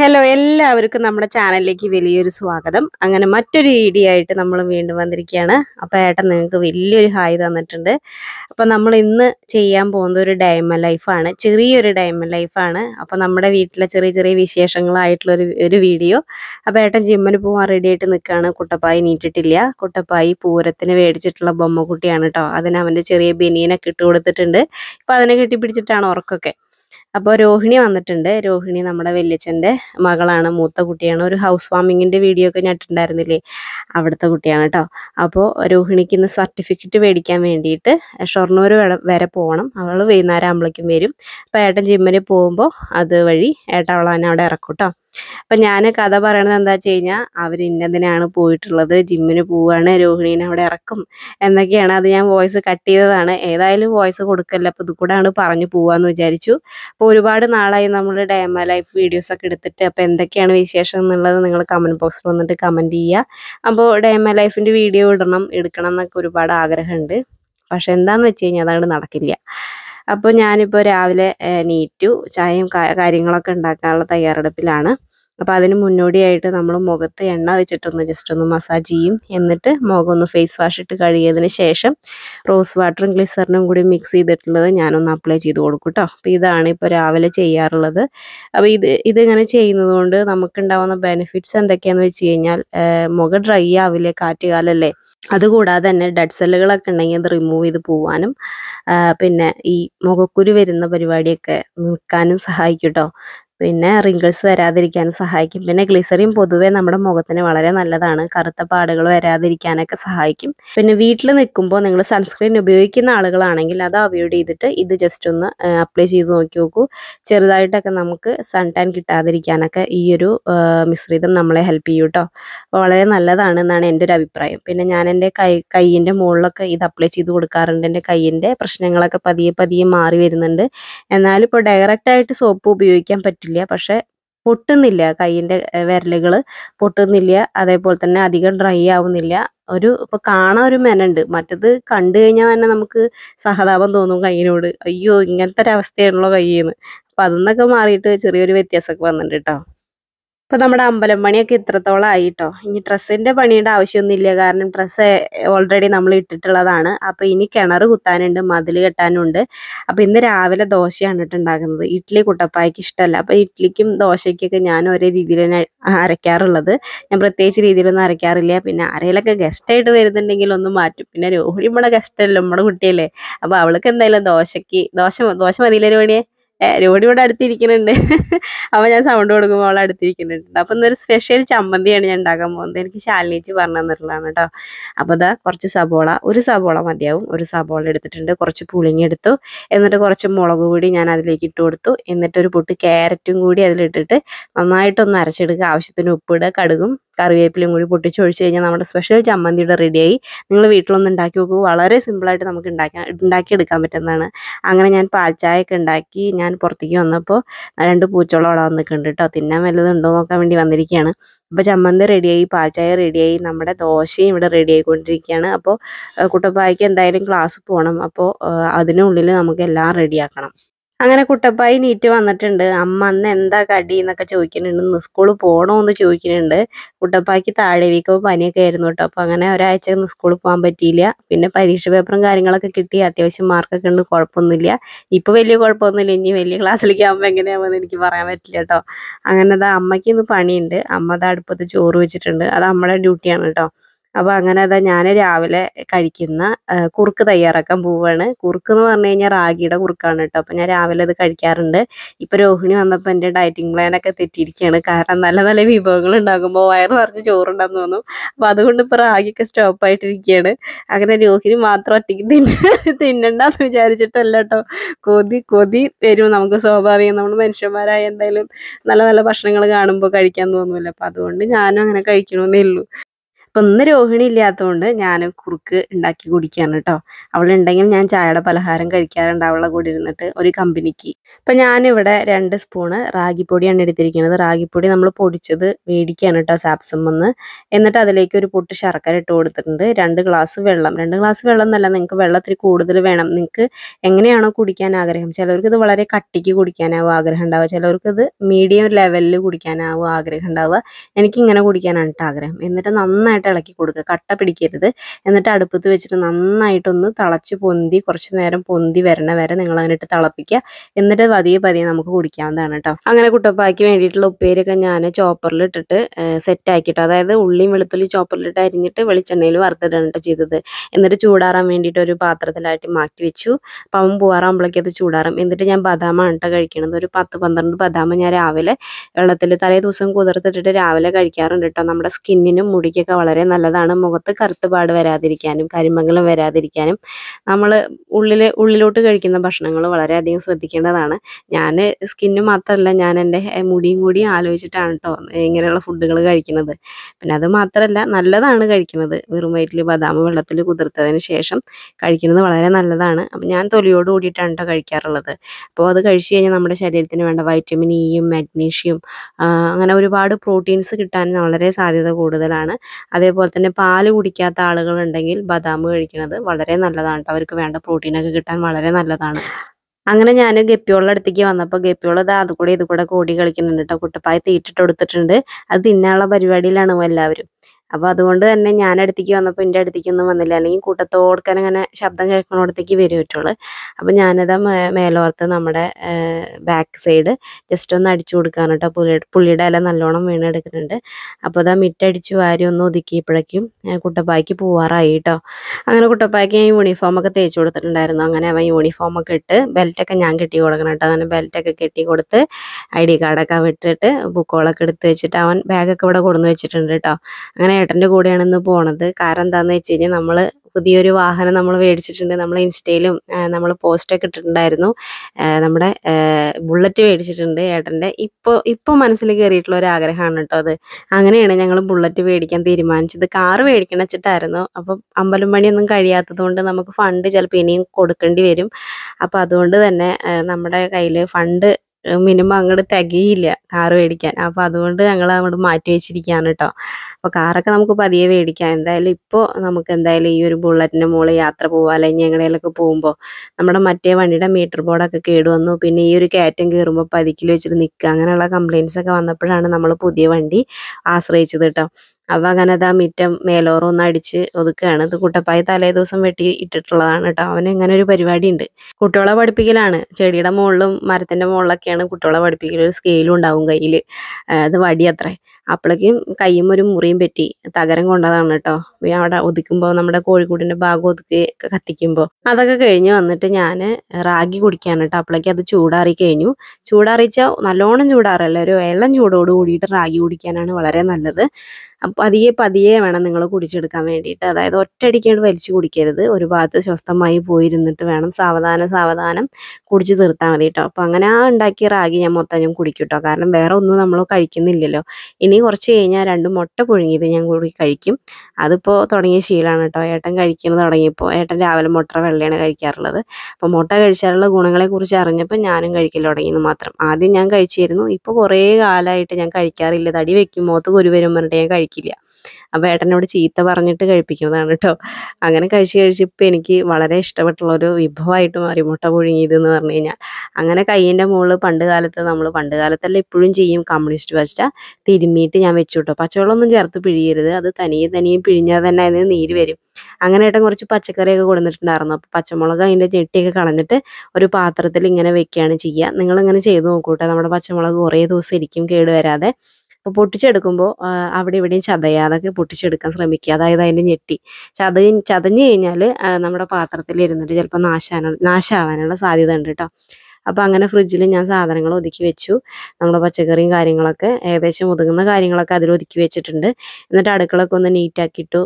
hello എല്ലാവർക്കും നമ്മുടെ ചാനലിലേക്ക് വലിയൊരു സ്വാഗതം അങ്ങനെ മറ്റൊരു വീഡിയോ ആയിട്ട് നമ്മൾ വീണ്ടും വന്നിരിക്കുകയാണ് അപ്പോൾ ഏട്ടൻ നിങ്ങൾക്ക് വലിയൊരു ഹായ് തന്നിട്ടുണ്ട് അപ്പോൾ നമ്മൾ ഇന്ന് ചെയ്യാൻ പോകുന്ന ഒരു ഡയമണ്ട് ലൈഫാണ് ചെറിയൊരു ഡയമണ്ട് ലൈഫാണ് അപ്പോൾ നമ്മുടെ വീട്ടിലെ ചെറിയ ചെറിയ വിശേഷങ്ങളായിട്ടുള്ള ഒരു ഒരു വീഡിയോ അപ്പോൾ ഏട്ടൻ ജിമ്മിന് പോകാൻ റെഡി ആയിട്ട് നിൽക്കുകയാണ് കുട്ടപ്പായി നീട്ടിട്ടില്ല കുട്ടപ്പായി പൂരത്തിന് മേടിച്ചിട്ടുള്ള ബൊമ്മക്കുട്ടിയാണ് കേട്ടോ അതിന് അവൻ്റെ ചെറിയ ബനിയനൊക്കെ ഇട്ട് കൊടുത്തിട്ടുണ്ട് ഇപ്പോൾ അതിനെ കെട്ടിപ്പിടിച്ചിട്ടാണ് ഉറക്കൊക്കെ അപ്പോൾ രോഹിണി വന്നിട്ടുണ്ട് രോഹിണി നമ്മുടെ വല്യച്ഛൻ്റെ മകളാണ് മൂത്ത കുട്ടിയാണ് ഒരു ഹൗസ് വാമിങ്ങിൻ്റെ വീഡിയോ ഒക്കെ ഞാൻ അവിടുത്തെ കുട്ടിയാണ് കേട്ടോ അപ്പോൾ രോഹിണിക്ക് ഇന്ന് സർട്ടിഫിക്കറ്റ് മേടിക്കാൻ വേണ്ടിയിട്ട് ഷൊർണൂർ വരെ പോകണം അവൾ വൈകുന്നേരം ആകുമ്പോഴേക്കും വരും അപ്പോൾ ഏട്ടൻ ജിമ്മിൽ പോകുമ്പോൾ അതുവഴി ഏട്ടൻ അവളെ അവിടെ ഇറക്കും കേട്ടോ അപ്പം ഞാൻ കഥ പറയണത് എന്താ വെച്ച് കഴിഞ്ഞാൽ അവർ ഇന്നതിനാണ് പോയിട്ടുള്ളത് ജിമ്മിന് പോവുകയാണ് രോഹിണീനെ അവിടെ ഇറക്കും എന്നൊക്കെയാണ് അത് ഞാൻ വോയിസ് കട്ട് ചെയ്തതാണ് ഏതായാലും വോയിസ് കൊടുക്കല്ല അപ്പോൾ ഇത് കൂടെയാണ് പറഞ്ഞു പോവാന്ന് വിചാരിച്ചു അപ്പോൾ ഒരുപാട് നാളായി നമ്മൾ ഡയമ ലൈഫ് വീഡിയോസ് ഒക്കെ എടുത്തിട്ട് അപ്പോൾ എന്തൊക്കെയാണ് വിശേഷം എന്നുള്ളത് നിങ്ങൾ കമൻറ്റ് ബോക്സിൽ വന്നിട്ട് കമൻറ്റ് ചെയ്യുക അപ്പോൾ ഡയമ ലൈഫിൻ്റെ വീഡിയോ ഇടണം എടുക്കണം എന്നൊക്കെ ഒരുപാട് ആഗ്രഹമുണ്ട് പക്ഷെ എന്താന്ന് വെച്ച് കഴിഞ്ഞാൽ അതങ്ങോട്ട് നടക്കില്ല അപ്പോൾ ഞാനിപ്പോൾ രാവിലെ നീറ്റു ചായയും കാര്യങ്ങളൊക്കെ ഉണ്ടാക്കാനുള്ള തയ്യാറെടുപ്പിലാണ് അപ്പോൾ അതിന് മുന്നോടിയായിട്ട് നമ്മൾ മുഖത്ത് എണ്ണ വെച്ചിട്ടൊന്ന് ജസ്റ്റ് ഒന്ന് മസാജ് ചെയ്യും എന്നിട്ട് മുഖം ഒന്ന് ഫേസ് വാഷ് ഇട്ട് കഴുകിയതിന് ശേഷം റോസ് വാട്ടറും ഗ്ലിസറിനും കൂടി മിക്സ് ചെയ്തിട്ടുള്ളത് ഞാനൊന്ന് അപ്ലൈ ചെയ്ത് കൊടുക്കും കേട്ടോ അപ്പോൾ ഇതാണ് ഇപ്പോൾ രാവിലെ ചെയ്യാറുള്ളത് അപ്പോൾ ഇത് ഇതിങ്ങനെ ചെയ്യുന്നത് നമുക്ക് നമുക്കുണ്ടാവുന്ന ബെനിഫിറ്റ്സ് എന്തൊക്കെയാണെന്ന് വെച്ച് കഴിഞ്ഞാൽ മുഖം ഡ്രൈ ആവില്ലേ കാറ്റുകാലല്ലേ അതുകൂടാതെ തന്നെ ഡെഡ് സെല്ലുകളൊക്കെ ഉണ്ടെങ്കിൽ അത് റിമൂവ് ചെയ്ത് പോവാനും പിന്നെ ഈ മുഖക്കുരു വരുന്ന പരിപാടിയൊക്കെ നിൽക്കാനും സഹായിക്കും കേട്ടോ പിന്നെ റിങ്കിൾസ് വരാതിരിക്കാൻ സഹായിക്കും പിന്നെ ഗ്ലിസറിൻ പൊതുവെ നമ്മുടെ മുഖത്തിന് വളരെ നല്ലതാണ് കറുത്ത പാടുകൾ വരാതിരിക്കാനൊക്കെ സഹായിക്കും പിന്നെ വീട്ടിൽ നിൽക്കുമ്പോൾ നിങ്ങൾ സൺസ്ക്രീൻ ഉപയോഗിക്കുന്ന ആളുകളാണെങ്കിൽ അത് അവോയ്ഡ് ചെയ്തിട്ട് ഇത് ജസ്റ്റ് ഒന്ന് അപ്ലൈ ചെയ്ത് നോക്കി നോക്കൂ ചെറുതായിട്ടൊക്കെ നമുക്ക് സൺ ടാൻ കിട്ടാതിരിക്കാനൊക്കെ ഈ ഒരു മിശ്രിതം നമ്മളെ ഹെൽപ്പ് ചെയ്യൂ കേട്ടോ വളരെ നല്ലതാണ് എന്നാണ് എൻ്റെ ഒരു അഭിപ്രായം പിന്നെ ഞാൻ എൻ്റെ കൈ കൈയിൻ്റെ മുകളിലൊക്കെ ഇത് അപ്ലൈ ചെയ്ത് കൊടുക്കാറുണ്ട് എൻ്റെ കൈയിൻ്റെ പ്രശ്നങ്ങളൊക്കെ പതിയെ പതിയെ മാറി വരുന്നുണ്ട് എന്നാലും ഇപ്പോൾ ഡയറക്റ്റായിട്ട് സോപ്പ് ഉപയോഗിക്കാൻ പറ്റില്ല പറ്റില്ല പക്ഷെ പൊട്ടുന്നില്ല കൈയിൻ്റെ വിരലുകൾ പൊട്ടുന്നില്ല അതേപോലെ തന്നെ അധികം ഡ്രൈ ആവുന്നില്ല ഒരു ഇപ്പോൾ കാണാൻ ഒരു മെനുണ്ട് മറ്റത് കണ്ടു കഴിഞ്ഞാൽ തന്നെ നമുക്ക് സഹതാപം തോന്നും കൈയിനോട് അയ്യോ ഇങ്ങനത്തെ ഒരവസ്ഥയാണല്ലോ അവസ്ഥയാണല്ലോ നിന്ന് അപ്പം അതിൽ നിന്നൊക്കെ മാറിയിട്ട് ചെറിയൊരു വ്യത്യാസമൊക്കെ വന്നിട്ടുണ്ട് കേട്ടോ ഇപ്പം നമ്മുടെ അമ്പലം പണിയൊക്കെ ഇത്രത്തോളം ആയിട്ടോ ഇനി ഡ്രസ്സിൻ്റെ പണിയുടെ ഇല്ല കാരണം ഡ്രസ്സ് ഓൾറെഡി നമ്മൾ ഇട്ടിട്ടുള്ളതാണ് അപ്പോൾ ഇനി കിണർ കുത്താനുണ്ട് മതിൽ കെട്ടാനുണ്ട് അപ്പോൾ ഇന്ന് രാവിലെ ദോശയാണ് ഇട്ടുണ്ടാക്കുന്നത് ഇഡ്ഡലി കുട്ടപ്പായ്ക്ക് ഇഷ്ടമല്ല അപ്പോൾ ഇഡ്ഡലിക്കും ദോശയ്ക്കൊക്കെ ഞാൻ ഒരേ രീതിയിൽ തന്നെ അരയ്ക്കാറുള്ളത് ഞാൻ പ്രത്യേകിച്ച് രീതിയിലൊന്നും അരയ്ക്കാറില്ല പിന്നെ ആരെങ്കിലൊക്കെ ഗസ്റ്റായിട്ട് വരുന്നുണ്ടെങ്കിൽ ഒന്ന് മാറ്റും പിന്നെ രോഹിണി നമ്മുടെ ഗസ്റ്റല്ലേ നമ്മുടെ കുട്ടിയല്ലേ അപ്പോൾ അവൾക്ക് എന്തായാലും ദോശയ്ക്ക് ദോശ ദോശ മതിയില്ലേ രോഹിണിയെ രോഡി ഇവിടെ അടുത്തിരിക്കുന്നുണ്ട് അപ്പോൾ ഞാൻ സൗണ്ട് കൊടുക്കുമ്പോൾ അവളെ അടുത്തിരിക്കുന്നുണ്ട് അപ്പൊ ഇന്നൊരു സ്പെഷ്യൽ ചമ്മന്തിയാണ് ഞാൻ ഉണ്ടാക്കാൻ പോകുന്നത് എനിക്ക് ശാലിനിച്ച് പറഞ്ഞു തന്നിട്ടുള്ളതാണ് കേട്ടോ അപ്പോൾ ഇതാ കുറച്ച് സബോള ഒരു സബോള മതിയാവും ഒരു സബോള എടുത്തിട്ടുണ്ട് കുറച്ച് പുളിങ്ങി എടുത്തു എന്നിട്ട് കുറച്ച് മുളക് കൂടി ഞാൻ അതിലേക്ക് ഇട്ട് കൊടുത്തു എന്നിട്ടൊരു പൊട്ട് ക്യാരറ്റും കൂടി അതിലിട്ടിട്ട് നന്നായിട്ടൊന്ന് അരച്ചെടുക്കുക ആവശ്യത്തിന് ഉപ്പിടുക കടുകും കറിവേപ്പിലയും കൂടി പൊട്ടിച്ചൊഴിച്ച് കഴിഞ്ഞാൽ നമ്മുടെ സ്പെഷ്യൽ ചമ്മന്തിയുടെ റെഡിയായി നിങ്ങൾ വീട്ടിലൊന്ന് ഉണ്ടാക്കി നോക്കൂ വളരെ സിമ്പിളായിട്ട് നമുക്ക് ഉണ്ടാക്കാൻ ഉണ്ടാക്കിയെടുക്കാൻ പറ്റുന്നതാണ് അങ്ങനെ ഞാൻ പാൽച്ചായൊക്കെ ഉണ്ടാക്കി ഞാൻ പുറത്തേക്ക് വന്നപ്പോൾ രണ്ട് പൂച്ചോളം അവിടെ വന്നിട്ടുണ്ട് കേട്ടോ തിന്നാൻ വല്ലതുണ്ടോ നോക്കാൻ വേണ്ടി വന്നിരിക്കുകയാണ് അപ്പോൾ ചമ്മന്തി റെഡിയായി പാൽച്ചായ റെഡിയായി നമ്മുടെ ദോശയും ഇവിടെ റെഡി ആയിക്കൊണ്ടിരിക്കുകയാണ് അപ്പോൾ കുട്ടപ്പായ്ക്ക് എന്തായാലും ക്ലാസ് പോകണം അപ്പോൾ അതിനുള്ളിൽ നമുക്ക് എല്ലാം റെഡിയാക്കണം അങ്ങനെ കുട്ടപ്പായി നീറ്റ് വന്നിട്ടുണ്ട് അമ്മ അന്ന് എന്താ കടി എന്നൊക്കെ ചോദിക്കുന്നുണ്ട് ഇന്ന് സ്കൂളിൽ ചോദിക്കുന്നുണ്ട് കുട്ടപ്പായ്ക്ക് താഴെ വീക്കുമ്പോൾ പനിയൊക്കെ ആയിരുന്നു കേട്ടോ അപ്പോൾ അങ്ങനെ ഒരാഴ്ച ഒന്ന് സ്കൂളിൽ പോകാൻ പറ്റിയില്ല പിന്നെ പരീക്ഷ പേപ്പറും കാര്യങ്ങളൊക്കെ കിട്ടി അത്യാവശ്യം മാർക്കൊക്കെ ഉണ്ട് കുഴപ്പമൊന്നുമില്ല ഇപ്പോൾ വലിയ കുഴപ്പമൊന്നുമില്ല ഇനി വലിയ ക്ലാസ്സിലേക്ക് ആകുമ്പോൾ എങ്ങനെയാവുമെന്ന് എനിക്ക് പറയാൻ പറ്റില്ല കേട്ടോ അങ്ങനെ അത് അമ്മയ്ക്ക് ഇന്ന് പണിയുണ്ട് അമ്മ അത് അടുപ്പത്ത് ചോറ് വെച്ചിട്ടുണ്ട് അത് അമ്മയുടെ ഡ്യൂട്ടിയാണ് കേട്ടോ അപ്പോൾ അങ്ങനെ അതാ ഞാൻ രാവിലെ കഴിക്കുന്ന കുറുക്ക് തയ്യാറാക്കാൻ പോവുകയാണ് കുറുക്ക് എന്ന് പറഞ്ഞു കഴിഞ്ഞാൽ റാഗിയുടെ കുറുക്കാണ് കേട്ടോ അപ്പോൾ ഞാൻ രാവിലെ അത് കഴിക്കാറുണ്ട് ഇപ്പൊ രോഹിണി വന്നപ്പോൾ എന്റെ ഡയറ്റിംഗ് പ്ലാൻ ഒക്കെ തെറ്റിയിരിക്കുകയാണ് കാരണം നല്ല നല്ല വിഭവങ്ങൾ ഉണ്ടാകുമ്പോൾ വയറ് നിറച്ച് ചോറുണ്ടെന്ന് തോന്നും അപ്പോൾ അതുകൊണ്ട് ഇപ്പോൾ റാഗിയൊക്കെ സ്റ്റോപ്പ് ആയിട്ടിരിക്കുകയാണ് അങ്ങനെ രോഹിണി മാത്രം ഒറ്റയ്ക്ക് തിന്ന തിന്നണ്ടെന്ന് വിചാരിച്ചിട്ടല്ല കേട്ടോ കൊതി കൊതി വരും നമുക്ക് സ്വാഭാവികം നമ്മൾ മനുഷ്യന്മാരായ എന്തായാലും നല്ല നല്ല ഭക്ഷണങ്ങൾ കാണുമ്പോൾ കഴിക്കാൻ തോന്നുമല്ലോ അപ്പോൾ അതുകൊണ്ട് ഞാനും അങ്ങനെ കഴിക്കണമെന്നേ ഉള്ളൂ അപ്പം ഇന്ന് രോഹിണി ഇല്ലാത്തതുകൊണ്ട് ഞാൻ കുറുക്ക് ഉണ്ടാക്കി കുടിക്കുകയാണ് കേട്ടോ അവളുണ്ടെങ്കിൽ ഞാൻ ചായയുടെ പലഹാരം കഴിക്കാറുണ്ട് അവളെ കൂടി ഇരുന്നിട്ട് ഒരു കമ്പനിക്ക് അപ്പം ഞാനിവിടെ രണ്ട് സ്പൂണ് റാഗിപ്പൊടിയാണ് എടുത്തിരിക്കുന്നത് റാഗിപ്പൊടി നമ്മൾ പൊടിച്ചത് മേടിക്കുകയാണ് കേട്ടോ സാപ്സം വന്ന് എന്നിട്ട് അതിലേക്ക് ഒരു പൊട്ട് ശർക്കര ഇട്ട് കൊടുത്തിട്ടുണ്ട് രണ്ട് ഗ്ലാസ് വെള്ളം രണ്ട് ഗ്ലാസ് വെള്ളം എന്നല്ല നിങ്ങൾക്ക് വെള്ളത്തിൽ കൂടുതൽ വേണം നിങ്ങൾക്ക് എങ്ങനെയാണോ കുടിക്കാൻ ആഗ്രഹം ചിലവർക്ക് ഇത് വളരെ കട്ടിക്ക് കുടിക്കാനാവും ആഗ്രഹം ഉണ്ടാവുക ചിലവർക്ക് ഇത് മീഡിയം ലെവലിൽ കുടിക്കാനാവും ആഗ്രഹം ഉണ്ടാവുക ഇങ്ങനെ കുടിക്കാനാണ് ആഗ്രഹം എന്നിട്ട് നന്നായിട്ട് നന്നായിട്ട് ഇളക്കി കൊടുക്കുക കട്ട പിടിക്കരുത് എന്നിട്ട് അടുപ്പത്ത് വെച്ചിട്ട് നന്നായിട്ടൊന്ന് തിളച്ച് പൊന്തി കുറച്ച് നേരം പൊന്തി വരണ വരെ നിങ്ങൾ അതിനിട്ട് തിളപ്പിക്കുക എന്നിട്ട് പതിയെ പതിയെ നമുക്ക് കുടിക്കാവുന്നതാണ് കേട്ടോ അങ്ങനെ കുട്ടപ്പാക്കി വേണ്ടിയിട്ടുള്ള ഉപ്പേരിയൊക്കെ ഞാൻ ചോപ്പറിൽ ഇട്ടിട്ട് സെറ്റ് സെറ്റാക്കിയിട്ട് അതായത് ഉള്ളിയും വെളുത്തുള്ളി ചോപ്പറിലിട്ട് അരിഞ്ഞിട്ട് വെളിച്ചെണ്ണയിൽ വറുത്തിടാണ് കേട്ടോ ചെയ്തത് എന്നിട്ട് ചൂടാറാൻ വേണ്ടിയിട്ട് ഒരു പാത്രത്തിലായിട്ട് മാറ്റി വെച്ചു പവൻ പോകാറാകുമ്പോഴേക്കും അത് ചൂടാറും എന്നിട്ട് ഞാൻ ബദാമാണ് കേട്ടോ കഴിക്കണത് ഒരു പത്ത് പന്ത്രണ്ട് ബദാമ ഞാൻ രാവിലെ വെള്ളത്തിൽ തലേ ദിവസം കുതിർത്തിട്ടിട്ട് രാവിലെ കഴിക്കാറുണ്ട് കേട്ടോ നമ്മുടെ സ്കിന്നിനും മുടിക്കൊക്കെ വളരെ വളരെ നല്ലതാണ് മുഖത്ത് കറുത്തുപാട് വരാതിരിക്കാനും കരിമംഗലം വരാതിരിക്കാനും നമ്മൾ ഉള്ളിൽ ഉള്ളിലോട്ട് കഴിക്കുന്ന ഭക്ഷണങ്ങൾ വളരെയധികം ശ്രദ്ധിക്കേണ്ടതാണ് ഞാൻ സ്കിന്ന് മാത്രമല്ല ഞാൻ എൻ്റെ മുടിയും കൂടി ആലോചിച്ചിട്ടാണ് കേട്ടോ ഇങ്ങനെയുള്ള ഫുഡുകൾ കഴിക്കുന്നത് പിന്നെ അത് മാത്രമല്ല നല്ലതാണ് കഴിക്കുന്നത് വെറും വയറ്റിൽ ബദാം വെള്ളത്തിൽ കുതിർത്തതിന് ശേഷം കഴിക്കുന്നത് വളരെ നല്ലതാണ് അപ്പം ഞാൻ തൊലിയോട് കൂടിയിട്ടാണ് കേട്ടോ കഴിക്കാറുള്ളത് അപ്പോൾ അത് കഴിച്ചു കഴിഞ്ഞാൽ നമ്മുടെ ശരീരത്തിന് വേണ്ട വൈറ്റമിൻ ഇയും മാഗ്നീഷ്യം അങ്ങനെ ഒരുപാട് പ്രോട്ടീൻസ് കിട്ടാൻ വളരെ സാധ്യത കൂടുതലാണ് അതേപോലെ തന്നെ പാല് കുടിക്കാത്ത ആളുകളുണ്ടെങ്കിൽ ബദാം കഴിക്കുന്നത് വളരെ നല്ലതാണ് അവർക്ക് വേണ്ട പ്രോട്ടീനൊക്കെ കിട്ടാൻ വളരെ നല്ലതാണ് അങ്ങനെ ഞാൻ ഗപ്പിയോളുടെ അടുത്തേക്ക് വന്നപ്പോൾ ഗപ്പിയോള് ഇത് അത് കൂടെ ഇത് കൂടെ കൂടി കളിക്കുന്നുണ്ട് കേട്ടോ കുട്ടപ്പായ തീറ്റിട്ട് കൊടുത്തിട്ടുണ്ട് അത് തിന്നാനുള്ള പരിപാടിയിലാണ് എല്ലാവരും അപ്പോൾ അതുകൊണ്ട് തന്നെ ഞാൻ അടുത്തേക്ക് വന്നപ്പോൾ എൻ്റെ അടുത്തേക്കൊന്നും വന്നില്ല അല്ലെങ്കിൽ കൂട്ടത്തോടക്കാൻ അങ്ങനെ ശബ്ദം കേൾക്കണോടത്തേക്ക് വരുമറ്റുള്ളൂ അപ്പോൾ ഞാനത് മേലോർത്ത് നമ്മുടെ ബാക്ക് സൈഡ് ജസ്റ്റ് ഒന്ന് അടിച്ചു കൊടുക്കാണ് കേട്ടോ പുള്ളിയുടെ പുള്ളിയുടെ ഇല നല്ലോണം വീണെടുക്കുന്നുണ്ട് അപ്പോൾ അതാ മിറ്റടിച്ചു വാരി ഒന്ന് ഒതുക്കിയപ്പോഴേക്കും കുട്ടപ്പായ്ക്ക് പോവാറായി കേട്ടോ അങ്ങനെ കുട്ടപ്പായ്ക്ക് ഞാൻ യൂണിഫോമൊക്കെ തേച്ച് കൊടുത്തിട്ടുണ്ടായിരുന്നു അങ്ങനെ അവൻ യൂണിഫോമൊക്കെ ഇട്ട് ബെൽറ്റൊക്കെ ഞാൻ കെട്ടി കൊടുക്കണം കേട്ടോ അങ്ങനെ ബെൽറ്റൊക്കെ കെട്ടി കൊടുത്ത് ഐ ഡി കാർഡൊക്കെ വിട്ടിട്ട് ബുക്കുകളൊക്കെ എടുത്ത് വെച്ചിട്ട് അവൻ ബാഗൊക്കെ ഇവിടെ കൊടുന്ന് വെച്ചിട്ടുണ്ട് കേട്ടോ അങ്ങനെ ഏട്ടൻ്റെ കൂടെയാണ് ഇന്ന് പോണത് കാരണം എന്താണെന്ന് വെച്ച് കഴിഞ്ഞാൽ നമ്മൾ പുതിയൊരു വാഹനം നമ്മൾ മേടിച്ചിട്ടുണ്ട് നമ്മൾ ഇൻസ്റ്റയിലും നമ്മൾ പോസ്റ്റൊക്കെ ഇട്ടിട്ടുണ്ടായിരുന്നു നമ്മുടെ ബുള്ളറ്റ് മേടിച്ചിട്ടുണ്ട് ഏട്ടൻ്റെ ഇപ്പോൾ ഇപ്പോൾ മനസ്സിൽ കയറിയിട്ടുള്ള ഒരു ആഗ്രഹമാണ് കേട്ടോ അത് അങ്ങനെയാണ് ഞങ്ങൾ ബുള്ളറ്റ് മേടിക്കാൻ തീരുമാനിച്ചത് കാറ് മേടിക്കണം വെച്ചിട്ടായിരുന്നു അപ്പോൾ അമ്പലം പണിയൊന്നും കഴിയാത്തത് കൊണ്ട് നമുക്ക് ഫണ്ട് ചിലപ്പോൾ ഇനിയും കൊടുക്കേണ്ടി വരും അപ്പോൾ അതുകൊണ്ട് തന്നെ നമ്മുടെ കയ്യിൽ ഫണ്ട് മിനിമം അങ്ങോട്ട് തികയില്ല കാറ് മേടിക്കാൻ അപ്പോൾ അതുകൊണ്ട് ഞങ്ങൾ അങ്ങോട്ട് മാറ്റി വെച്ചിരിക്കുകയാണ് കേട്ടോ അപ്പോൾ കാറൊക്കെ നമുക്ക് പതിയെ മേടിക്കാം എന്തായാലും ഇപ്പോൾ നമുക്ക് എന്തായാലും ഈ ഒരു ബുള്ളറ്റിൻ്റെ മുകളിൽ യാത്ര പോകുക അല്ലെങ്കിൽ എങ്ങനെയൊക്കെ പോകുമ്പോൾ നമ്മുടെ മറ്റേ വണ്ടിയുടെ മീറ്റർ ബോർഡൊക്കെ കേടുവന്നു പിന്നെ ഈ ഒരു കയറ്റം കയറുമ്പോൾ പതിക്കിൽ വെച്ചിട്ട് നിൽക്കുക അങ്ങനെയുള്ള കംപ്ലയിൻസ് ഒക്കെ വന്നപ്പോഴാണ് നമ്മൾ പുതിയ വണ്ടി ആശ്രയിച്ചത് കേട്ടോ അവ മിറ്റം മേലോറൊന്ന് അടിച്ച് ഒതുക്കുകയാണ് ഇത് കുട്ടപ്പായ തലേ ദിവസം വെട്ടി ഇട്ടിട്ടുള്ളതാണ് കേട്ടോ അവന് ഇങ്ങനെ ഒരു പരിപാടി ഉണ്ട് കുട്ടികളെ പഠിപ്പിക്കലാണ് ചെടിയുടെ മുകളിലും മരത്തിൻ്റെ മുകളിലൊക്കെയാണ് കുട്ടികളെ പഠിപ്പിക്കൽ ഒരു സ്കെയിലും ഉണ്ടാവും കയ്യിൽ അത് വടിയത്രേ അപ്പോഴേക്കും കയ്യും ഒരു മുറിയും പറ്റി തകരം കൊണ്ടതാണ് കേട്ടോ അവിടെ ഒതുക്കുമ്പോൾ നമ്മുടെ കോഴിക്കൂടിൻ്റെ ഭാഗം ഒതുക്കി കത്തിക്കുമ്പോൾ അതൊക്കെ കഴിഞ്ഞ് വന്നിട്ട് ഞാൻ റാഗി കുടിക്കാൻ കേട്ടോ അപ്പോഴേക്കും അത് ചൂടാറി കഴിഞ്ഞു ചൂടാറിച്ചാൽ നല്ലോണം ചൂടാറല്ലേ ഒരു വെള്ളം ചൂടോട് കൂടിയിട്ട് റാഗി കുടിക്കാനാണ് വളരെ നല്ലത് പതിയെ പതിയെ വേണം നിങ്ങൾ കുടിച്ചെടുക്കാൻ വേണ്ടിയിട്ട് അതായത് ഒറ്റയടിക്കാണ്ട് വലിച്ചു കുടിക്കരുത് ഒരു ഭാഗത്ത് സ്വസ്ഥമായി പോയിരുന്നിട്ട് വേണം സാവധാനം സാവധാനം കുടിച്ചു തീർത്താൽ മതി കേട്ടോ അപ്പോൾ അങ്ങനെ ആ ഉണ്ടാക്കിയ റാഗി ഞാൻ മൊത്തം ഞാൻ കുടിക്കൂട്ടോ കാരണം വേറെ ഒന്നും നമ്മൾ കഴിക്കുന്നില്ലല്ലോ ഇനി കുറച്ച് കഴിഞ്ഞാൽ രണ്ട് മുട്ട പുഴുങ്ങിയത് ഞാൻ കൂടി കഴിക്കും അതിപ്പോൾ തുടങ്ങിയ ശീലമാണ് കേട്ടോ ഏട്ടൻ കഴിക്കുന്നത് തുടങ്ങിയപ്പോൾ ഏട്ടൻ രാവിലെ മുട്ട വെള്ളയാണ് കഴിക്കാറുള്ളത് അപ്പോൾ മുട്ട കഴിച്ചാലുള്ള ഗുണങ്ങളെക്കുറിച്ച് അറിഞ്ഞപ്പോൾ ഞാനും കഴിക്കൽ തുടങ്ങിയെന്ന് മാത്രം ആദ്യം ഞാൻ കഴിച്ചിരുന്നു ഇപ്പോൾ കുറേ കാലമായിട്ട് ഞാൻ കഴിക്കാറില്ല തടി വെക്കും മുഖത്ത് കുരു വരും പറഞ്ഞിട്ട് ഞാൻ കഴിക്കും കഴിക്കില്ല അപ്പോൾ ഏട്ടനോട് ചീത്ത പറഞ്ഞിട്ട് കഴിപ്പിക്കുന്നതാണ് കേട്ടോ അങ്ങനെ കഴിച്ച് കഴിച്ചിപ്പോൾ എനിക്ക് വളരെ ഇഷ്ടപ്പെട്ടുള്ളൊരു ഒരു വിഭവമായിട്ട് മാറി മുട്ട പുഴുങ്ങിയത് എന്ന് പറഞ്ഞു കഴിഞ്ഞാൽ അങ്ങനെ കയ്യിൻ്റെ മുകളിൽ പണ്ട് കാലത്ത് നമ്മൾ പണ്ട് കാലത്തല്ല ഇപ്പോഴും ചെയ്യും കമ്മ്യൂണിസ്റ്റ് പച്ച തിരുമ്മിയിട്ട് ഞാൻ വെച്ചു കേട്ടോ പച്ചവെള്ളമൊന്നും ചേർത്ത് പിഴിയരുത് അത് തനിയെ തനിയെ പിഴിഞ്ഞാൽ തന്നെ അതിന് നീര് വരും അങ്ങനെ ഏട്ടൻ കുറച്ച് പച്ചക്കറിയൊക്കെ കൊടുത്തിട്ടുണ്ടായിരുന്നു അപ്പോൾ പച്ചമുളക് അതിൻ്റെ ചെട്ടിയൊക്കെ കളഞ്ഞിട്ട് ഒരു പാത്രത്തിൽ ഇങ്ങനെ വെക്കുകയാണ് ചെയ്യുക നിങ്ങളിങ്ങനെ ചെയ്ത് നോക്കൂട്ടെ നമ്മുടെ പച്ചമുളക് കുറേ ദിവസം ഇരിക്കും കേടുവരാതെ അപ്പോൾ പൊട്ടിച്ചെടുക്കുമ്പോൾ അവിടെ ഇവിടെയും ചതയാതൊക്കെ പൊട്ടിച്ചെടുക്കാൻ ശ്രമിക്കുക അതായത് അതിൻ്റെ ഞെട്ടി ചത ചതഞ്ഞു കഴിഞ്ഞാൽ നമ്മുടെ പാത്രത്തിൽ ഇരുന്നിട്ട് ചിലപ്പോൾ നാശാന നാശാവാനുള്ള സാധ്യത ഉണ്ട് കേട്ടോ അപ്പോൾ അങ്ങനെ ഫ്രിഡ്ജിൽ ഞാൻ സാധനങ്ങൾ ഒതുക്കി വെച്ചു നമ്മുടെ പച്ചക്കറിയും കാര്യങ്ങളൊക്കെ ഏകദേശം ഒതുങ്ങുന്ന കാര്യങ്ങളൊക്കെ അതിൽ ഒതുക്കി വെച്ചിട്ടുണ്ട് എന്നിട്ട് അടുക്കളൊക്കെ ഒന്ന് നീറ്റാക്കിയിട്ടു